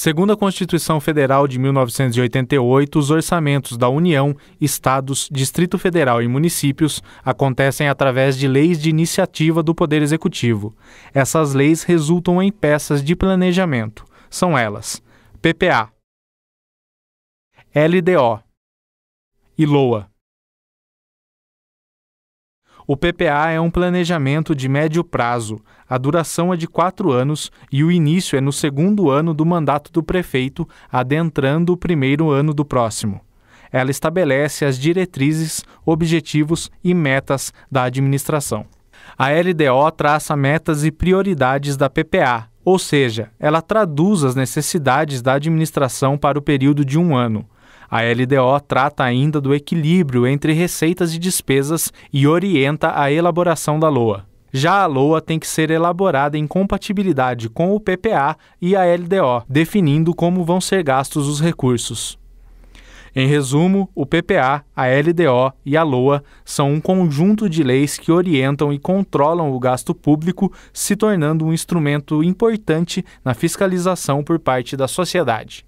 Segundo a Constituição Federal de 1988, os orçamentos da União, Estados, Distrito Federal e municípios acontecem através de leis de iniciativa do Poder Executivo. Essas leis resultam em peças de planejamento. São elas: PPA, LDO e LOA. O PPA é um planejamento de médio prazo. A duração é de quatro anos e o início é no segundo ano do mandato do prefeito, adentrando o primeiro ano do próximo. Ela estabelece as diretrizes, objetivos e metas da administração. A LDO traça metas e prioridades da PPA, ou seja, ela traduz as necessidades da administração para o período de um ano. A LDO trata ainda do equilíbrio entre receitas e despesas e orienta a elaboração da LOA. Já a LOA tem que ser elaborada em compatibilidade com o PPA e a LDO, definindo como vão ser gastos os recursos. Em resumo, o PPA, a LDO e a LOA são um conjunto de leis que orientam e controlam o gasto público, se tornando um instrumento importante na fiscalização por parte da sociedade.